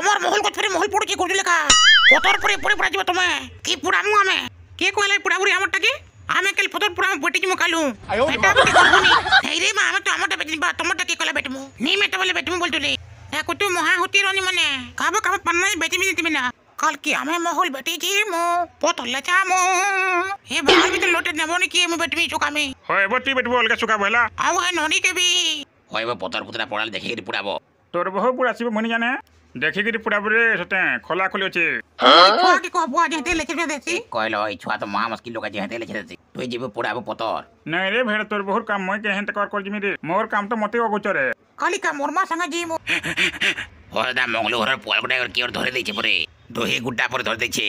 ତମର ମହଲ ଗଛରେ ମହଲ ପଡୁଛି କହୁଛି ଲେଖା ପଥର ପରେ ପରେ ପୁରା ଯିବ ତମେ କି ପୁରାମୁ ଆମେ କିଏ କହିଲେ ପୁରାପୁରି ଆମରଟା କି ଆମେ କାଲି ପଥର ପୁରା ବେଟିକି ମୁଁ କାଲୁ ଏଟା ବି କରୁନି ହେଇରେ ମା ଆମେ ତ ଆମଟା ବେଟି ଯିବା ତମଟା କିଏ କହିଲା ବେଟିମୁ ନି ମେଟ ବୋଲେ ବେଟିମୁ ବୋଲୁଥିଲି ଏହା କୁତୁ ମହାହୁତି ରନି ମାନେ କାବ କାବ ପନ୍ନା ବେଟିମି ଦିତିମି ନା কালকে আমি মহল বেটিছি মো পতলে চামো এ ভাই ভিতরে লোটে নেব নি কি আমি বেটবি চুকামি হয় এবার তুই বেটবো অলগা চুকাবো হেলা আও হয় ননি কেবি হয় এবার পতর পুতরা পড়ালে দেখে পুরাবো তোর বহু পুরা আসবে মনে জানে ଦେଖିକିରି ପୁରାପୁରି ସତେ ଖୋଲା ଖୋଲି ଅଛି ଛୁଆଟି କହ ପୁଆ ଯେହେତେ ଲେଖିବେ ଦେସି କହିଲ ଏଇ ଛୁଆ ତ ମା ମୁସ୍କିଲ ଲୋକ ଯେହେତେ ଲେଖି ଦେସି ତୁଇ ଯିବୁ ପୁରାବୁ ପତର ନାଇଁ ରେ ଭେଡ଼ ତୋର ବହୁତ କାମ ମୁଇଁ କେ ହେନ୍ତେ କର କରିଯିମି ରେ ମୋର କାମ ତ ମତେ ଅଗୁଚରେ ଖାଲି କା ମୋର ମା ସାଙ୍ଗେ ଯିମୁ ହରଦା ମଙ୍ଗଲ ଘର ପୁଅ ଗୁଟେ କିଏ ଧରି ଦେଇଛି ପରେ ଦହି ଗୁଟା ପରେ ଧରି ଦେଇଛି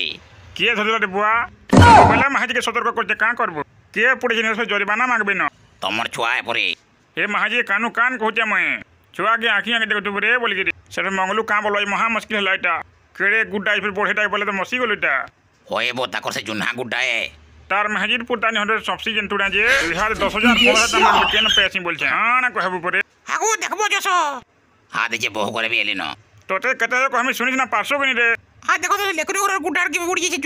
କିଏ ଧରିଲା ରେ ବୁଆ ବୋଲେ ମାହାଜିକେ ସତର୍କ କରୁଛେ କାଁ କରବୁ କିଏ ପଡ଼ିଛି ଜିନିଷ ଜରିମାନା ମାଗବିନ ତମର ଛୁଆ ଏପରି ଏ ମାହାଜି କାନୁ କାନ କହୁଛେ ମୁଇଁ ଛୁଆ ଆଜ୍ଞା ଆଖି ଆଙ୍କି ଦେଖୁଥିବୁ ରେ ବୋଲିକିରି ସେଟା ମଙ୍ଗଲୁ କାଁ ବୋଲ ମହା ମୁସ୍କିଲ ହେଲା ଏଇଟା କେଡ଼େ ଗୁଡ଼ାଏ ଫେର୍ ବଢ଼େଇଟା ବୋଲେ ତ ମସିଗଲୁ ଏଇଟା ହଏ ବୋ ତାଙ୍କର ସେ ଜୁହ୍ନା ଗୁଡ଼ାଏ তার মেহাজির পুতানি হন্ডে সবসি জেন তুড়া যে বিহার দশ হাজার পনেরো টাকা কেন পেয়েছি বলছে হ্যাঁ কহবু পরে আগু দেখবো যশ হ্যাঁ দেখে বহু করে এলি ন তোতে কেতে আমি শুনিস না পারছো কিনি রে হ্যাঁ দেখো তো লেকুরি ঘর গুটার কি উড়ি গেছে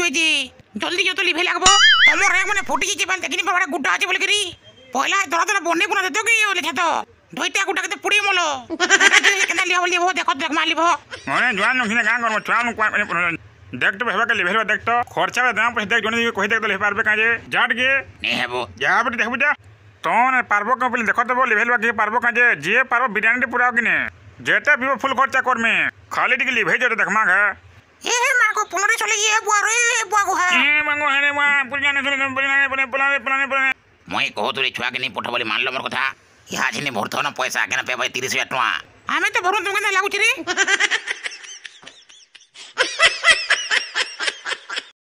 জলদি যত লিভে লাগবো তোমার এক মানে ফুটি গেছে দেখিনি বাবা গুটা আছে বলে করি পয়লা ধরা ধরা বন্যে পুনা দেতে কি বলে তো ধইতে গুটাকে পুড়ি মলো কেন লিও বলি ও দেখো দেখ মালিব মনে জোয়ান নখিনে গাঁ করব চুয়ান দেখতে হেবা কালি ভেলবা দেখতো খরচা দাম পয়সা দেখ জনে কই দেখ দলে পারবে কাজে জাট গে নে হেবো যা বলি দেখবি যা ତମେ ପାର୍ବ କ'ଣ ବୋଲି ଦେଖ ଦେବ ଲିଭେଇବା କିଏ ପାର୍ବ କାଁ ଯେ ଯିଏ ପାର୍ବ ବିରିୟାନୀଟେ ପୁରାଅ କିନେ ଯେତେ ପିବ ଫୁଲ୍ ଖର୍ଚ୍ଚା କର୍ମି ଖାଲି ଟିକେ ଲିଭେଇ ଯଦି ଦେଖମା ଘା ଏ ମାଗୋ ପୁଲରେ ଚଲେଇ ଏ ବୁଆରେ ଏ ବୁଆଗୋ ହେ ମାଗୋ ହେ ମା ପୁରିନା ନେ ପୁରିନା ନେ ପୁରିନା ନେ ପୁରିନା ନେ ମୁଇଁ କହୁଥିଲି ଛୁଆକେ ନେଇ ପଠ ବୋଲି ମାନିଲ ମୋର କଥା ଇହା ଅଛି ଭରୁଥନ ପଇସା କେନ ପେ ଭାଇ ତିରିଶ ହଜାର ଟଙ୍କା ଆମେ ତ ଭରୁଛୁ କେନ୍ତା ଲାଗୁଛି ରେ